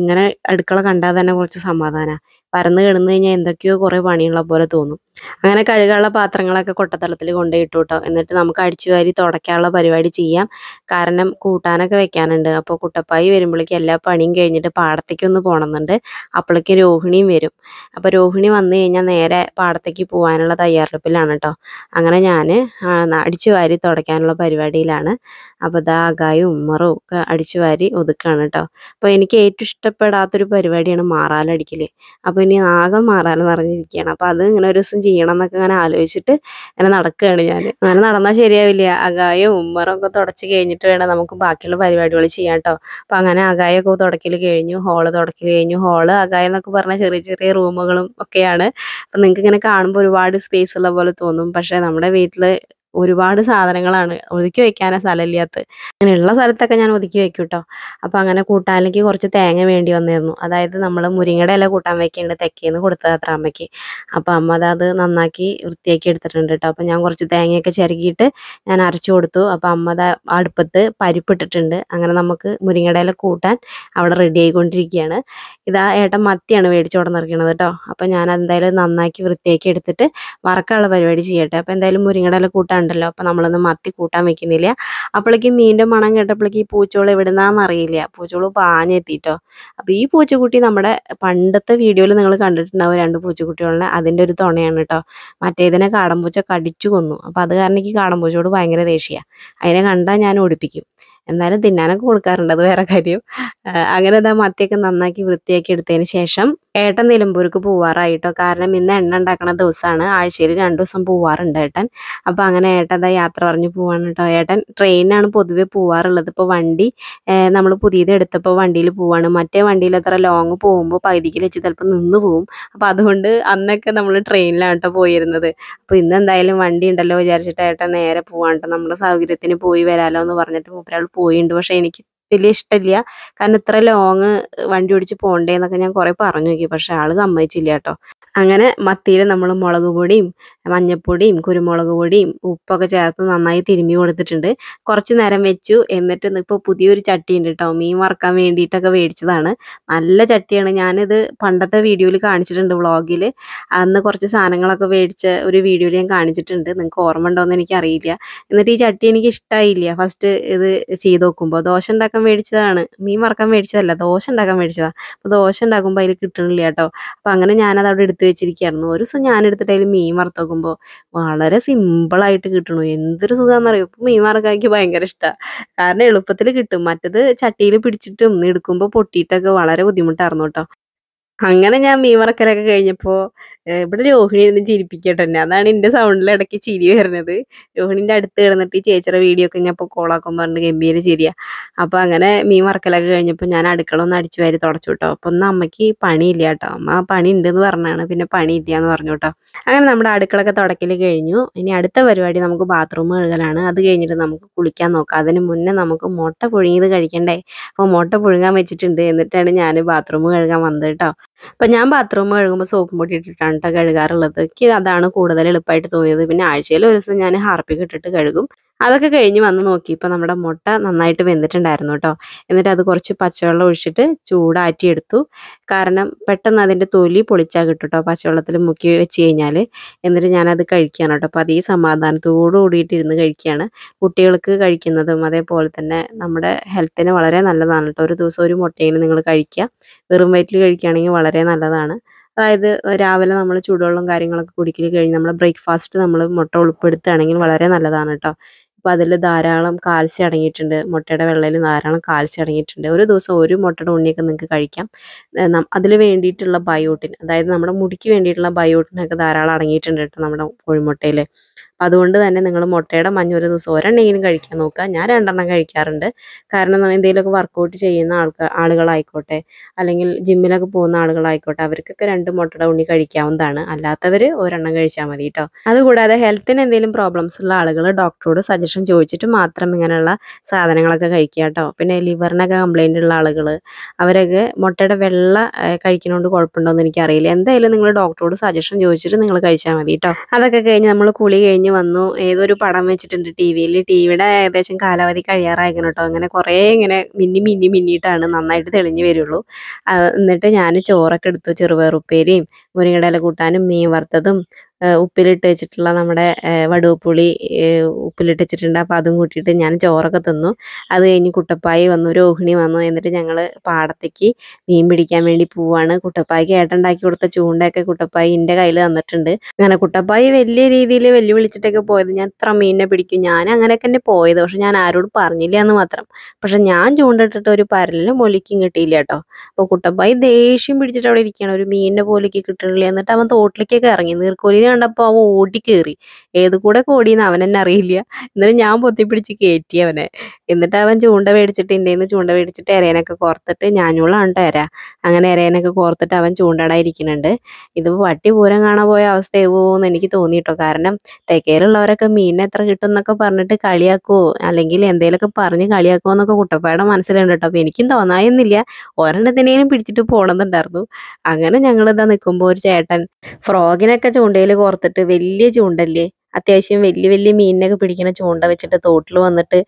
ഇങ്ങനെ അടുക്കള കണ്ടാൽ തന്നെ കുറച്ച് സമാധാനമാണ് പരന്ന് കിടന്നു കഴിഞ്ഞാൽ എന്തൊക്കെയോ കുറേ പണിയുള്ള പോലെ തോന്നും അങ്ങനെ കഴുകാനുള്ള പാത്രങ്ങളൊക്കെ കൊട്ടത്തലത്തിൽ കൊണ്ടുപോയിട്ടു കേട്ടോ എന്നിട്ട് നമുക്ക് അടിച്ചു വാരി തുടയ്ക്കാനുള്ള പരിപാടി ചെയ്യാം കാരണം കൂട്ടാനൊക്കെ വെക്കാനുണ്ട് അപ്പോൾ കുട്ടപ്പായി വരുമ്പോഴേക്കും എല്ലാ പണിയും കഴിഞ്ഞിട്ട് പാടത്തേക്ക് ഒന്ന് പോകണമെന്നുണ്ട് അപ്പോഴേക്കും രോഹിണിയും വരും അപ്പോൾ രോഹിണി വന്നു കഴിഞ്ഞാൽ നേരെ പാടത്തേക്ക് പോകാനുള്ള തയ്യാറെടുപ്പിലാണ് കേട്ടോ അങ്ങനെ ഞാൻ അടിച്ചു വാരി തുടയ്ക്കാനുള്ള പരിപാടിയിലാണ് അപ്പോൾ ദാ അകായും ഉമ്മറും ഒക്കെ അടിച്ചു വാരി ഒതുക്കാണ് കേട്ടോ അപ്പോൾ എനിക്ക് ഏറ്റവും ഇഷ്ടപ്പെടാത്തൊരു പരിപാടിയാണ് മാറാലടിക്കൽ അപ്പോൾ അപ്പോൾ ഇനി ആകെ മാറാനെന്ന് അറിഞ്ഞിരിക്കുകയാണ് അപ്പോൾ അത് ഇങ്ങനെ ഒരു ദിവസം ചെയ്യണം എന്നൊക്കെ ഇങ്ങനെ ആലോചിച്ചിട്ട് ഇങ്ങനെ നടക്കുകയാണ് ഞാൻ അങ്ങനെ നടന്നാൽ ശരിയാവില്ല അകായും ഒക്കെ തുടച്ച് കഴിഞ്ഞിട്ട് വേണം നമുക്ക് ബാക്കിയുള്ള പരിപാടികൾ ചെയ്യാം കേട്ടോ അപ്പോൾ അങ്ങനെ അകായൊക്കെ തുടക്കൽ കഴിഞ്ഞു ഹോള് തുടക്കൽ കഴിഞ്ഞു ഹോള് അകായം എന്നൊക്കെ പറഞ്ഞാൽ ചെറിയ ചെറിയ റൂമുകളും ഒക്കെയാണ് അപ്പം നിങ്ങൾക്ക് ഇങ്ങനെ കാണുമ്പോൾ ഒരുപാട് സ്പേസ് ഉള്ള പോലെ തോന്നും പക്ഷേ നമ്മുടെ വീട്ടിൽ ഒരുപാട് സാധനങ്ങളാണ് ഒതുക്കി വെക്കാനാ സ്ഥലമില്ലാത്ത അങ്ങനെയുള്ള സ്ഥലത്തൊക്കെ ഞാൻ ഒതുക്കി വെക്കും കേട്ടോ അപ്പോൾ അങ്ങനെ കൂട്ടാനിലേക്ക് കുറച്ച് തേങ്ങ വേണ്ടി വന്നിരുന്നു അതായത് നമ്മൾ മുരിങ്ങയുടെ ഇല കൂട്ടാൻ വെക്കേണ്ട തെക്കേന്ന് കൊടുത്തത് അത്ര അമ്മയ്ക്ക് അപ്പോൾ അമ്മ അത് നന്നാക്കി വൃത്തിയാക്കി എടുത്തിട്ടുണ്ട് കേട്ടോ അപ്പോൾ ഞാൻ കുറച്ച് തേങ്ങയൊക്കെ ചിരകിയിട്ട് ഞാൻ അരച്ചു കൊടുത്തു അപ്പോൾ അമ്മ അത് അടുപ്പത്ത് പരിപ്പിട്ടിട്ടുണ്ട് അങ്ങനെ നമുക്ക് മുരിങ്ങയുടെ ഇല കൂട്ടാൻ അവിടെ റെഡി ആയിക്കൊണ്ടിരിക്കുകയാണ് ഇതാ ഏട്ടൻ മത്തിയാണ് മേടിച്ചു കൊണ്ടുവന്നിരിക്കണത് കേട്ടോ അപ്പോൾ ഞാൻ എന്തായാലും നന്നാക്കി വൃത്തിയാക്കി എടുത്തിട്ട് വറക്കാനുള്ള പരിപാടി ചെയ്യട്ടെ അപ്പോൾ എന്തായാലും മുരിങ്ങയുടെ ഇല കൂട്ടാൻ ഉണ്ടല്ലോ അപ്പോൾ നമ്മളൊന്നും മത്തി കൂട്ടാൻ വെക്കുന്നില്ല അപ്പോഴേക്കും മീൻ്റെ മണം കേട്ടപ്പോഴേക്കും ഈ പൂച്ചോൾ എവിടുന്നാന്ന് അറിയില്ല പൂച്ചോൾ പാഞ്ഞെത്തിയിട്ടോ അപ്പോൾ ഈ പൂച്ചക്കുട്ടി നമ്മുടെ പണ്ടത്തെ വീഡിയോയിൽ നിങ്ങൾ കണ്ടിട്ടുണ്ടാവും രണ്ട് പൂച്ചക്കുട്ടികളെ അതിൻ്റെ ഒരു തുണയാണ് കേട്ടോ മറ്റേതിനെ കാടമ്പൂച്ച കടിച്ചു കൊന്നു അപ്പോൾ അത് കാരണം എനിക്ക് കാടമ്പൂച്ചയോട് ഭയങ്കര ദേഷ്യമാണ് അതിനെ കണ്ടാൽ ഞാൻ ഓടിപ്പിക്കും എന്നാലും തിന്നാനൊക്കെ കൊടുക്കാറുണ്ട് അത് വേറെ കാര്യം അങ്ങനെ ഇതാ മത്തിയൊക്കെ നന്നാക്കി വൃത്തിയാക്കി എടുത്തതിന് ശേഷം ഏട്ടൻ നിലമ്പൂർക്ക് പോവാറായിട്ടോ കാരണം ഇന്ന് എണ്ണ ഉണ്ടാക്കുന്ന ദിവസമാണ് ആഴ്ചയിൽ രണ്ട് ദിവസം പോവാറുണ്ട് ഏട്ടൻ അപ്പോൾ അങ്ങനെ ഏട്ടൻ എന്താ യാത്ര പറഞ്ഞ് പോവാണ് കേട്ടോ ഏട്ടൻ ട്രെയിനാണ് പൊതുവെ പോവാറുള്ളത് ഇപ്പോൾ വണ്ടി നമ്മൾ പുതിയത് എടുത്തപ്പോൾ വണ്ടിയിൽ പോവാണ് മറ്റേ വണ്ടിയിൽ അത്ര ലോങ് പോകുമ്പോൾ പകുതിക്ക് വെച്ച് ചിലപ്പോൾ നിന്ന് പോവും അപ്പോൾ അതുകൊണ്ട് അന്നൊക്കെ നമ്മൾ ട്രെയിനിലാണ് കേട്ടോ പോയിരുന്നത് അപ്പോൾ ഇന്ന് എന്തായാലും വണ്ടി ഉണ്ടല്ലോ വിചാരിച്ചിട്ട് ഏട്ടൻ നേരെ പോവാണ് കേട്ടോ നമ്മുടെ സൗകര്യത്തിന് പോയി വരാമല്ലോ എന്ന് പറഞ്ഞിട്ട് മൂപ്പരാൾ പോയിട്ടുണ്ട് പക്ഷേ എനിക്ക് വലിയ ഇഷ്ടമില്ല കാരണം ഇത്ര ലോങ് വണ്ടി ഓടിച്ച് പോകണ്ടേന്നൊക്കെ ഞാൻ കുറെ പറഞ്ഞു നോക്കി പക്ഷെ ആള് സമ്മതിച്ചില്ല കേട്ടോ അങ്ങനെ മത്തിയിൽ നമ്മൾ മുളക് പൊടിയും മഞ്ഞൾപ്പൊടിയും കുരുമുളക് പൊടിയും ഉപ്പൊക്കെ ചേർത്ത് നന്നായി തിരുമ്മി കൊടുത്തിട്ടുണ്ട് കുറച്ച് നേരം വെച്ചു എന്നിട്ട് ഇപ്പോൾ പുതിയൊരു ചട്ടി ഉണ്ട് കേട്ടോ മീൻ വറക്കാൻ വേണ്ടിയിട്ടൊക്കെ മേടിച്ചതാണ് നല്ല ചട്ടിയാണ് ഞാനിത് പണ്ടത്തെ വീഡിയോയിൽ കാണിച്ചിട്ടുണ്ട് വ്ളോഗിൽ അന്ന് കുറച്ച് സാധനങ്ങളൊക്കെ മേടിച്ച ഒരു വീഡിയോയിൽ ഞാൻ കാണിച്ചിട്ടുണ്ട് നിങ്ങൾക്ക് ഓർമ്മ ഉണ്ടോ എന്ന് എനിക്കറിയില്ല എന്നിട്ട് ഈ ചട്ടി എനിക്ക് ഇഷ്ടമായില്ല ഫസ്റ്റ് ഇത് ചെയ്ത് നോക്കുമ്പോൾ ദോശ ഉണ്ടാക്കാൻ മേടിച്ചതാണ് മീൻ വറക്കാൻ മേടിച്ചതല്ല ദോശ ഉണ്ടാക്കാൻ മേടിച്ചതാണ് അപ്പോൾ ദോശ ഉണ്ടാക്കുമ്പോൾ അതിൽ കിട്ടണില്ല കേട്ടോ അപ്പോൾ അങ്ങനെ ഞാനത് അവിടെ എടുത്ത് വെച്ചിരിക്കുകയായിരുന്നു ഒരു ദിവസം ഞാൻ എടുത്തിട്ട് മീൻ വറുത്ത് നോക്കുമ്പോൾ വളരെ സിമ്പിളായിട്ട് കിട്ടണു എന്തൊരു സുഖമാണെന്നറിയോ ഇപ്പം മീൻ വറുക്കാക്കി ഭയങ്കര ഇഷ്ടമാണ് കാരണം എളുപ്പത്തിൽ കിട്ടും മറ്റത് ചട്ടിയിൽ പിടിച്ചിട്ടും എടുക്കുമ്പോൾ പൊട്ടിയിട്ടൊക്കെ വളരെ ബുദ്ധിമുട്ടായിരുന്നു കേട്ടോ അങ്ങനെ ഞാൻ മീൻ വറക്കലൊക്കെ കഴിഞ്ഞപ്പോ ഇവിടെ രോഹിണി ഇരുന്ന് ചിരിപ്പിക്കട്ടെ തന്നെ അതാണ് എന്റെ സൗണ്ടിൽ ഇടയ്ക്ക് ചിരി വരുന്നത് രോഹിണിന്റെ അടുത്ത് കിടന്നിട്ട് ചേച്ചിയുടെ വീഡിയോ ഒക്കെ ഞാൻ ഇപ്പോൾ കോളാക്കാൻ പറഞ്ഞു ഗംഭീര ചിരിയ അപ്പോൾ അങ്ങനെ മീൻ വറക്കലൊക്കെ കഴിഞ്ഞപ്പോൾ ഞാൻ അടുക്കള ഒന്ന് അടിച്ചു വാരി തുടച്ചു കേട്ടോ അപ്പോൾ ഒന്നും അമ്മയ്ക്ക് പണിയില്ല കേട്ടോ അമ്മ പണി ഉണ്ടെന്ന് പറഞ്ഞാണ് പിന്നെ പണി ഇല്ല എന്ന് പറഞ്ഞു കേട്ടോ അങ്ങനെ നമ്മുടെ അടുക്കളൊക്കെ തുടക്കൽ കഴിഞ്ഞു ഇനി അടുത്ത പരിപാടി നമുക്ക് ബാത്റൂം കഴുകലാണ് അത് കഴിഞ്ഞിട്ട് നമുക്ക് കുളിക്കാൻ നോക്കാം അതിന് മുന്നേ നമുക്ക് മുട്ട പുഴുങ്ങിയത് കഴിക്കണ്ടേ അപ്പോൾ മുട്ട പുഴുങ്ങാൻ വെച്ചിട്ടുണ്ട് എന്നിട്ടാണ് ഞാൻ ബാത്റൂം കഴുകാൻ വന്നത് കേട്ടോ അപ്പം ഞാൻ ബാത്റൂം കഴുകുമ്പോൾ സോപ്പും പൊടി ഇട്ടിട്ടാണ് കേട്ടോ കഴുകാറുള്ളത് എനിക്ക് അതാണ് കൂടുതൽ എളുപ്പമായിട്ട് തോന്നിയത് പിന്നെ ആഴ്ചയിൽ ഒരു ദിവസം ഞാൻ ഹാർപിക് ഇട്ടിട്ട് കഴുകും അതൊക്കെ കഴിഞ്ഞ് വന്ന് നോക്കി ഇപ്പം നമ്മുടെ മുട്ട നന്നായിട്ട് വെന്തിട്ടുണ്ടായിരുന്നു കേട്ടോ എന്നിട്ട് അത് കുറച്ച് പച്ചവെള്ളം ഒഴിച്ചിട്ട് ചൂടാറ്റിയെടുത്തു കാരണം പെട്ടെന്ന് അതിൻ്റെ തൊലി പൊളിച്ചാൽ കിട്ടും കേട്ടോ പച്ചവെള്ളത്തിൽ മുക്കി വെച്ച് കഴിഞ്ഞാൽ എന്നിട്ട് ഞാനത് കഴിക്കുകയാണ് കേട്ടോ അപ്പോൾ അതേ സമാധാനത്തോടു കൂടിയിട്ടിരുന്ന് കഴിക്കുകയാണ് കുട്ടികൾക്ക് കഴിക്കുന്നതും അതേപോലെ തന്നെ നമ്മുടെ ഹെൽത്തിന് വളരെ നല്ലതാണ് കേട്ടോ ഒരു ദിവസം ഒരു മുട്ടയിൽ നിങ്ങൾ കഴിക്കുക വെറും വയറ്റിൽ കഴിക്കുകയാണെങ്കിൽ വളരെ നല്ലതാണ് അതായത് രാവിലെ നമ്മൾ ചൂടുവെള്ളം കാര്യങ്ങളൊക്കെ കുടിക്കൽ കഴിഞ്ഞ് നമ്മൾ ബ്രേക്ക്ഫാസ്റ്റ് നമ്മൾ മുട്ട ഉൾപ്പെടുത്തുകയാണെങ്കിൽ വളരെ നല്ലതാണ് കേട്ടോ അപ്പോൾ അതിൽ ധാരാളം കാൽസ്യം അടങ്ങിയിട്ടുണ്ട് മുട്ടയുടെ വെള്ളയിൽ ധാരാളം കാൽസ്യം അടങ്ങിയിട്ടുണ്ട് ഒരു ദിവസം ഒരു മുട്ടയുടെ ഉണ്ണിയൊക്കെ നിങ്ങൾക്ക് കഴിക്കാം അതിൽ വേണ്ടിയിട്ടുള്ള ബയോട്ടിൻ അതായത് നമ്മുടെ മുടിക്ക് വേണ്ടിയിട്ടുള്ള ബയോട്ടിനൊക്കെ ധാരാളം അടങ്ങിയിട്ടുണ്ട് കേട്ടോ നമ്മുടെ കോഴിമുട്ടയിൽ അപ്പം അതുകൊണ്ട് തന്നെ നിങ്ങൾ മുട്ടയുടെ മഞ്ഞ ഒരു ദിവസം ഒരെണ്ണെങ്കിലും കഴിക്കാൻ നോക്കുക ഞാൻ രണ്ടെണ്ണം കഴിക്കാറുണ്ട് കാരണം എന്തെങ്കിലുമൊക്കെ വർക്കൗട്ട് ചെയ്യുന്ന ആൾക്കാർ ആളുകളായിക്കോട്ടെ അല്ലെങ്കിൽ ജിമ്മിലൊക്കെ പോകുന്ന ആളുകളായിക്കോട്ടെ അവർക്കൊക്കെ രണ്ട് മുട്ടയുടെ ഉണ്ണി കഴിക്കാവുന്നതാണ് അല്ലാത്തവർ ഒരെണ്ണം കഴിച്ചാൽ മതി കേട്ടോ അതുകൂടാതെ ഹെൽത്തിന് എന്തെങ്കിലും പ്രോബ്ലംസ് ഉള്ള ആളുകൾ ഡോക്ടറോട് സജഷൻ ചോദിച്ചിട്ട് മാത്രം ഇങ്ങനെയുള്ള സാധനങ്ങളൊക്കെ കഴിക്കുക കേട്ടോ പിന്നെ ലിവറിനൊക്കെ കംപ്ലയിൻ്റ് ഉള്ള ആളുകൾ അവരൊക്കെ മുട്ടയുടെ വെള്ള കഴിക്കുന്നതുകൊണ്ട് കുഴപ്പമുണ്ടോ എന്ന് എനിക്കറിയില്ല എന്തായാലും നിങ്ങൾ ഡോക്ടറോട് സജഷൻ ചോദിച്ചിട്ട് നിങ്ങൾ കഴിച്ചാൽ മതി കേട്ടോ അതൊക്കെ കഴിഞ്ഞ് നമ്മൾ കുളി കഴിഞ്ഞ് കഴിഞ്ഞ് വന്നു ഏതൊരു പടം വെച്ചിട്ടുണ്ട് ടി വിയിൽ ടി വിയുടെ ഏകദേശം കാലാവധി കഴിയാറായിരിക്കണം കേട്ടോ അങ്ങനെ കുറേ ഇങ്ങനെ മിന്നി മിന്നി മിന്നിയിട്ടാണ് നന്നായിട്ട് തെളിഞ്ഞു വരുള്ളൂ എന്നിട്ട് ഞാൻ ചോറൊക്കെ എടുത്തു ചെറുപയറുപ്പേരിയും മുരിങ്ങടല കൂട്ടാനും മീൻ വറുത്തതും ഉപ്പിലിട്ട് വെച്ചിട്ടുള്ള നമ്മുടെ പുളി ഉപ്പിലിട്ട് വെച്ചിട്ടുണ്ട് അപ്പോൾ അതും കൂട്ടിയിട്ട് ഞാൻ ചോറൊക്കെ തിന്നു അത് കഴിഞ്ഞ് കുട്ടപ്പായി വന്നു രോഹിണി വന്നു എന്നിട്ട് ഞങ്ങൾ പാടത്തേക്ക് മീൻ പിടിക്കാൻ വേണ്ടി പോവാണ് കുട്ടപ്പായിക്ക് ഏട്ടുണ്ടാക്കി കൊടുത്ത ചൂണ്ടയൊക്കെ കുട്ടപ്പായി എൻ്റെ കയ്യിൽ തന്നിട്ടുണ്ട് അങ്ങനെ കുട്ടപ്പായി വലിയ രീതിയിൽ വെല്ലുവിളിച്ചിട്ടൊക്കെ പോയത് ഞാൻ ഇത്ര മീനിനെ പിടിക്കും ഞാൻ അങ്ങനെയൊക്കെ തന്നെ പോയത് പക്ഷെ ഞാൻ ആരോടും പറഞ്ഞില്ല എന്ന് മാത്രം പക്ഷെ ഞാൻ ചൂണ്ടിട്ടിട്ട് ഒരു പരലിന് മൊലിക്കും കിട്ടിയില്ല കേട്ടോ അപ്പോൾ കുട്ടപ്പായി ദേഷ്യം പിടിച്ചിട്ട് അവിടെ ഇരിക്കുകയാണ് ഒരു മീനിനെ പോലെയൊക്കെ കിട്ടണില്ല എന്നിട്ട് അവൻ തോട്ടിലേക്കൊക്കെ ഇറങ്ങി നീർക്കോലിന് കണ്ടപ്പോൾ അവ കേറി ഏത് കൂടെ അവൻ അവനെന്നെ അറിയില്ല എന്നിട്ട് ഞാൻ പൊത്തിപ്പിടിച്ച് കയറ്റി അവനെ എന്നിട്ട് അവൻ ചൂണ്ട മേടിച്ചിട്ട് എൻ്റെ ചൂണ്ട മേടിച്ചിട്ട് എരേനൊക്കെ കോർത്തിട്ട് ഞാഞ്ഞൂളാണ് തരാ അങ്ങനെ എരേനൊക്കെ കോർത്തിട്ട് അവൻ ചൂണ്ടടാ ഇരിക്കുന്നുണ്ട് ഇത് വട്ടി പൂരം കാണാൻ പോയ ഏവോന്ന് എനിക്ക് തോന്നിയിട്ടോ കാരണം തെക്കേലുള്ളവരൊക്കെ മീനിനെ എത്ര കിട്ടും എന്നൊക്കെ പറഞ്ഞിട്ട് കളിയാക്കുമോ അല്ലെങ്കിൽ എന്തെങ്കിലുമൊക്കെ പറഞ്ഞ് കളിയാക്കുമോ എന്നൊക്കെ കുട്ടപ്പാടെ മനസ്സിലുണ്ട് കേട്ടോ അപ്പൊ എനിക്കും തോന്നായെന്നില്ല ഒരെണ്ണത്തിനേലും പിടിച്ചിട്ട് പോണെന്നുണ്ടായിരുന്നു അങ്ങനെ ഞങ്ങൾ ഇതാ നിൽക്കുമ്പോൾ ഒരു ചേട്ടൻ ഫ്രോഗിനൊക്കെ ചൂണ്ടയിൽ കോർത്തിട്ട് വലിയ ചൂണ്ടല്ലേ അത്യാവശ്യം വലിയ വലിയ മീനിനൊക്കെ പിടിക്കണ ചൂണ്ട വെച്ചിട്ട് തോട്ടിൽ വന്നിട്ട്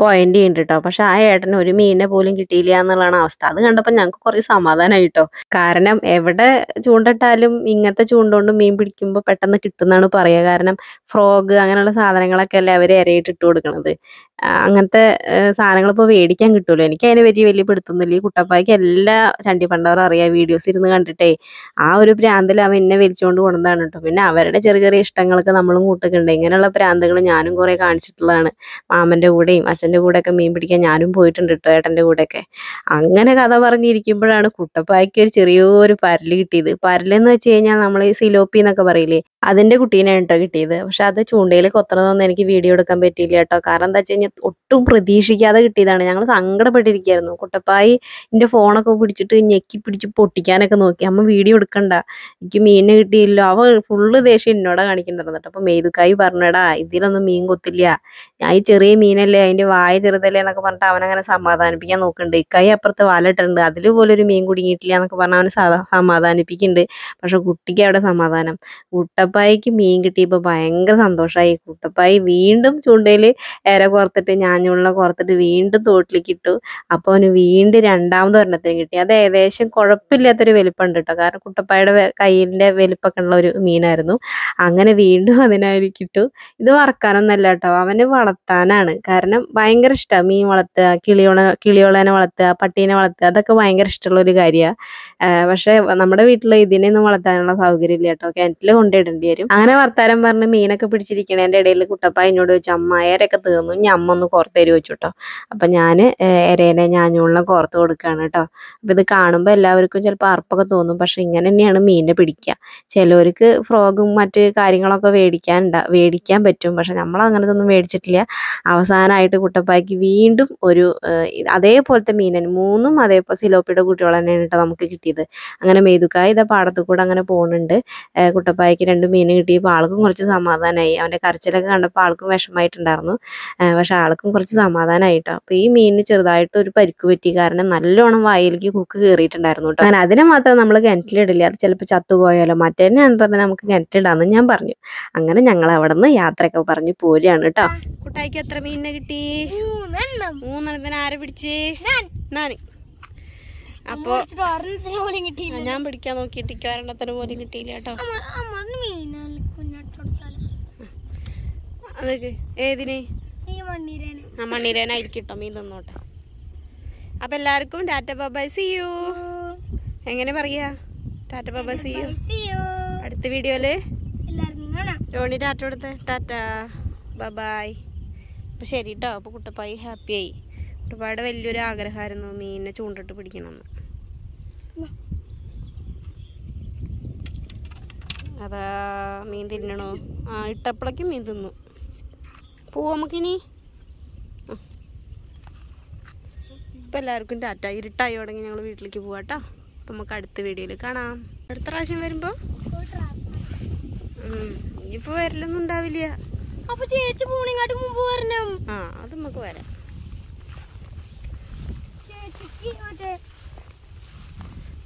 പോയിന്റ് ചെയ്യുന്നുണ്ട് കേട്ടോ പക്ഷെ ആ ഏട്ടന് ഒരു മീനിനെ പോലും കിട്ടിയില്ല എന്നുള്ളതാണ് അവസ്ഥ അത് കണ്ടപ്പോൾ ഞങ്ങൾക്ക് കുറേ സമാധാനമായി കേട്ടോ കാരണം എവിടെ ചൂണ്ടിട്ടാലും ഇങ്ങനത്തെ ചൂണ്ട കൊണ്ട് മീൻ പിടിക്കുമ്പോൾ പെട്ടെന്ന് കിട്ടുന്നാണ് പറയുക കാരണം ഫ്രോഗ് അങ്ങനെയുള്ള സാധനങ്ങളൊക്കെ അല്ലേ അവർ ഇരയിട്ട് ഇട്ട് കൊടുക്കണത് അങ്ങനത്തെ സാധനങ്ങൾ ഇപ്പോൾ മേടിക്കാൻ കിട്ടുമല്ലോ എനിക്ക് അതിനെ വലിയ വലിയ പിടുത്തൊന്നുമില്ല ഈ കുട്ടപ്പായ്ക്ക് എല്ലാ ചണ്ടി പണ്ടവരും അറിയാം വീഡിയോസ് ഇരുന്ന് കണ്ടിട്ടേ ആ ഒരു പ്രാന്തിൽ അവൻ എന്നെ വലിച്ചുകൊണ്ട് കൊണ്ടുവന്നാണ് കേട്ടോ പിന്നെ അവരുടെ ചെറിയ ചെറിയ ഇഷ്ടങ്ങളൊക്കെ നമ്മളും കൂട്ടുകൾ കാണിച്ചിട്ടുണ്ട് ഇങ്ങനെയുള്ള പ്രാന്തുകൾ ഞാനും കുറേ കാണിച്ചിട്ടുള്ളതാണ് മാമൻ്റെ കൂടെയും അച്ഛൻ്റെ കൂടെയൊക്കെ മീൻ പിടിക്കാൻ ഞാനും പോയിട്ടുണ്ട് കേട്ടോ ഏട്ടൻ്റെ കൂടെയൊക്കെ അങ്ങനെ കഥ പറഞ്ഞിരിക്കുമ്പോഴാണ് കുട്ടപ്പായ്ക്ക് ഒരു ചെറിയൊരു പരൽ കിട്ടിയത് പരലെന്ന് വെച്ച് കഴിഞ്ഞാൽ നമ്മൾ സിലോപ്പി എന്നൊക്കെ പറയില്ലേ അതിന്റെ കുട്ടീനെ കേട്ടോ കിട്ടിയത് പക്ഷെ അത് ചൂണ്ടയിൽ കൊത്തണതൊന്നും എനിക്ക് വീഡിയോ എടുക്കാൻ പറ്റിയില്ല കേട്ടോ കാരണം എന്താ വെച്ച് കഴിഞ്ഞാൽ ഒട്ടും പ്രതീക്ഷിക്കാതെ കിട്ടിയതാണ് ഞങ്ങൾ സങ്കടപ്പെട്ടിരിക്കുകയായിരുന്നു കുട്ടപ്പായി എൻ്റെ ഫോണൊക്കെ പിടിച്ചിട്ട് ഞെക്കി പിടിച്ച് പൊട്ടിക്കാനൊക്കെ നോക്കി അമ്മ വീഡിയോ എടുക്കണ്ട എനിക്ക് മീനിനെ കിട്ടിയില്ല അവ ഫുള്ള് ദേഷ്യം എന്നോടാ കാണിക്കണ്ടായിരുന്നു അപ്പൊ അപ്പം മേതുക്കായി പറഞ്ഞടാ ഇതിലൊന്നും മീൻ കൊത്തില്ല ഞാൻ ഈ ചെറിയ മീനല്ലേ അതിന്റെ വായ ചെറുതല്ലേ എന്നൊക്കെ പറഞ്ഞിട്ട് അവനങ്ങനെ സമാധാനിപ്പിക്കാൻ നോക്കുന്നുണ്ട് ഇക്കായി അപ്പുറത്ത് വാലിട്ടുണ്ട് അതിൽ പോലും ഒരു മീൻ കുടുങ്ങിയിട്ടില്ല എന്നൊക്കെ പറഞ്ഞ് അവനെ സമാധാനിപ്പിക്കുന്നുണ്ട് പക്ഷെ കുട്ടിക്ക് അവിടെ സമാധാനം കുട്ടപ്പ കൂട്ടപ്പായിക്ക് മീൻ കിട്ടിയപ്പോൾ ഭയങ്കര സന്തോഷമായി കൂട്ടപ്പായി വീണ്ടും ചൂണ്ടയിൽ ഇര കോർത്തിട്ട് ഞാഞ്ഞുള്ള കോർത്തിട്ട് വീണ്ടും തോട്ടിലേക്ക് ഇട്ടു അപ്പോൾ അവന് വീണ്ടും രണ്ടാമത് ഒരെണ്ണത്തിന് കിട്ടി അത് ഏകദേശം കുഴപ്പമില്ലാത്തൊരു വലിപ്പമുണ്ട് കേട്ടോ കാരണം കുട്ടപ്പായുടെ കയ്യിൻ്റെ വലിപ്പമൊക്കെ ഉള്ള ഒരു മീനായിരുന്നു അങ്ങനെ വീണ്ടും അതിനായി കിട്ടു ഇത് അല്ല കേട്ടോ അവന് വളർത്താനാണ് കാരണം ഭയങ്കര ഇഷ്ടമാണ് മീൻ വളർത്തുക കിളിയോള കിളിയോളേനെ വളർത്തുക പട്ടീനെ വളർത്തുക അതൊക്കെ ഭയങ്കര ഇഷ്ടമുള്ള ഒരു കാര്യമാണ് പക്ഷേ നമ്മുടെ വീട്ടിൽ ഇതിനെയൊന്നും വളർത്താനുള്ള സൗകര്യം ഇല്ല കേട്ടോ കിണറ്റിൽ കൊണ്ടിടുന്നുണ്ട് വേണ്ടി വരും അങ്ങനെ വർത്താനം പറഞ്ഞ് മീനൊക്കെ പിടിച്ചിരിക്കണേൻ്റെ ഇടയിൽ കുട്ടപ്പ എന്നോട് ചോദിച്ചു അമ്മ ഏരൊക്കെ തീർന്നു ഞാൻ അമ്മ ഒന്ന് കോർത്തേര് ചോദിച്ചു കേട്ടോ അപ്പം ഞാൻ എരേനെ ഞാഞ്ഞുള്ളം കോർത്ത് കൊടുക്കുകയാണ് കേട്ടോ അപ്പം ഇത് കാണുമ്പോൾ എല്ലാവർക്കും ചിലപ്പോൾ അർപ്പൊക്കെ തോന്നും പക്ഷെ ഇങ്ങനെ തന്നെയാണ് മീനിനെ പിടിക്കുക ചിലവർക്ക് ഫ്രോഗും മറ്റ് കാര്യങ്ങളൊക്കെ മേടിക്കാൻ മേടിക്കാൻ പറ്റും പക്ഷെ നമ്മൾ അങ്ങനത്തെ ഒന്നും മേടിച്ചിട്ടില്ല അവസാനമായിട്ട് കുട്ടപ്പായ്ക്ക് വീണ്ടും ഒരു അതേപോലത്തെ മീനൻ മൂന്നും അതേപോലെ സിലോപ്പിയുടെ കുട്ടികൾ തന്നെയാണ് കേട്ടോ നമുക്ക് കിട്ടിയത് അങ്ങനെ മേതുക്കായ ഇതാ പാടത്തു കൂടെ അങ്ങനെ പോകുന്നുണ്ട് കുട്ടപ്പായ്ക്ക് രണ്ട് രണ്ട് മീൻ കിട്ടിയപ്പോൾ ആൾക്കും കുറച്ച് സമാധാനമായി അവൻ്റെ കരച്ചിലൊക്കെ കണ്ടപ്പോൾ ആൾക്കും വിഷമമായിട്ടുണ്ടായിരുന്നു പക്ഷെ ആൾക്കും കുറച്ച് സമാധാനമായിട്ടോ അപ്പോൾ ഈ മീനിന് ചെറുതായിട്ട് ഒരു പരിക്ക് പറ്റി കാരണം നല്ലോണം വായിലേക്ക് കുക്ക് കയറിയിട്ടുണ്ടായിരുന്നു കേട്ടോ അങ്ങനെ അതിനെ മാത്രം നമ്മൾ കിണറ്റിലിടില്ല അത് ചിലപ്പോൾ ചത്തുപോയാലോ മറ്റേനെ ഉണ്ടെന്ന് നമുക്ക് കിണറ്റിലിടാമെന്ന് ഞാൻ പറഞ്ഞു അങ്ങനെ ഞങ്ങൾ അവിടെ നിന്ന് യാത്രയൊക്കെ പറഞ്ഞ് പോരുകയാണ് കേട്ടോ കുട്ടായിക്ക് എത്ര മീനിനെ കിട്ടി മൂന്നെണ്ണം മൂന്നെണ്ണത്തിന് ആരെ പിടിച്ച് ഞാൻ അപ്പൊ ഞാൻ പിടിക്കാൻ നോക്കിയിട്ട് എനിക്ക് ഒരെണ്ണത്തിന് പോലും കിട്ടിയില്ല കേട്ടോ അതൊക്കെ ഏതിന് ആ മണ്ണീരേനായിരിക്കും കേട്ടോ മീൻ തന്നോട്ടെ അപ്പൊ എല്ലാവർക്കും ടാറ്റ ബബൈ യു എങ്ങനെ പറയാ ടാറ്റ ബബൈ യു അടുത്ത വീഡിയോയില് രോണി ടാറ്റ കൊടുത്ത് ടാറ്റ ബബായ് അപ്പം ശരി കേട്ടോ അപ്പോൾ കുട്ടപ്പായി ഹാപ്പിയായി കുട്ടപ്പായുടെ വലിയൊരു ആഗ്രഹമായിരുന്നു മീനിനെ ചൂണ്ടിട്ട് പിടിക്കണമെന്ന് അതാ മീൻ തിന്നണോ ആ ഇട്ടപ്പളക്ക് മീൻ തിന്നു പോവാ നമുക്കിനി ഇപ്പം എല്ലാവർക്കും ടാറ്റ ഇരുട്ടായി തുടങ്ങി ഞങ്ങൾ വീട്ടിലേക്ക് പോവാം കേട്ടോ അപ്പം നമുക്ക് അടുത്ത വീഡിയോയിൽ കാണാം അടുത്ത പ്രാവശ്യം വരുമ്പോൾ ഇനിയിപ്പോൾ വരലൊന്നും ഉണ്ടാവില്ല അപ്പൊ ചേച്ചി പോണിങ്ങാട്ട് മുമ്പ് വരണം ആ അത് നമുക്ക് വരാം ചേച്ചിക്ക് മറ്റേ